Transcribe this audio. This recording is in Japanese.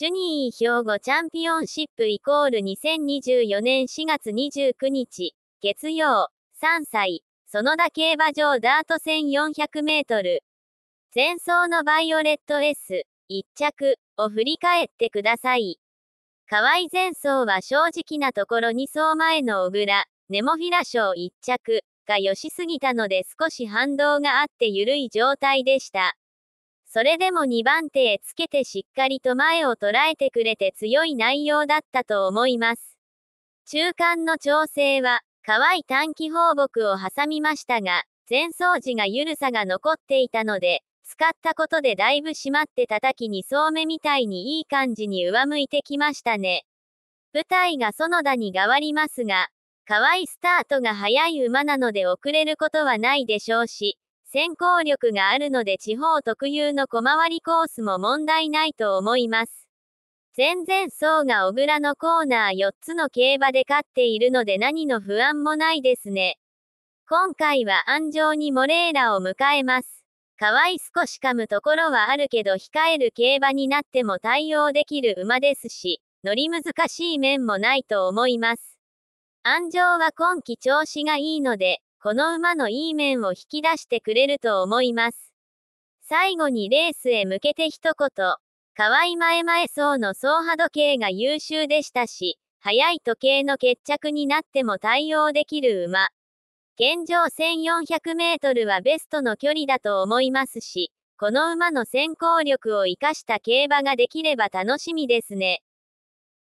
ジュニー兵庫チャンピオンシップイコール2024年4月29日、月曜、3歳、園田競馬場ダート戦400メートル。前走のバイオレット S、1着、を振り返ってください。河合前走は正直なところ2走前の小倉、ネモフィラ賞1着、が良しすぎたので少し反動があって緩い状態でした。それでも2番手へつけてしっかりと前を捉えてくれて強い内容だったと思います。中間の調整は、乾い短期放牧を挟みましたが、前掃除が緩さが残っていたので、使ったことでだいぶ締まって叩きにそうめみたいにいい感じに上向いてきましたね。舞台が園田に変わりますが、可愛いスタートが早い馬なので遅れることはないでしょうし、先行力があるので地方特有の小回りコースも問題ないと思います。全然層が小倉のコーナー4つの競馬で勝っているので何の不安もないですね。今回は安城にモレーラを迎えます。可愛い少し噛むところはあるけど控える競馬になっても対応できる馬ですし、乗り難しい面もないと思います。安城は今季調子がいいので、この馬のいい面を引き出してくれると思います。最後にレースへ向けて一言、河合前前層の走波時計が優秀でしたし、早い時計の決着になっても対応できる馬。現状1400メートルはベストの距離だと思いますし、この馬の先行力を生かした競馬ができれば楽しみですね。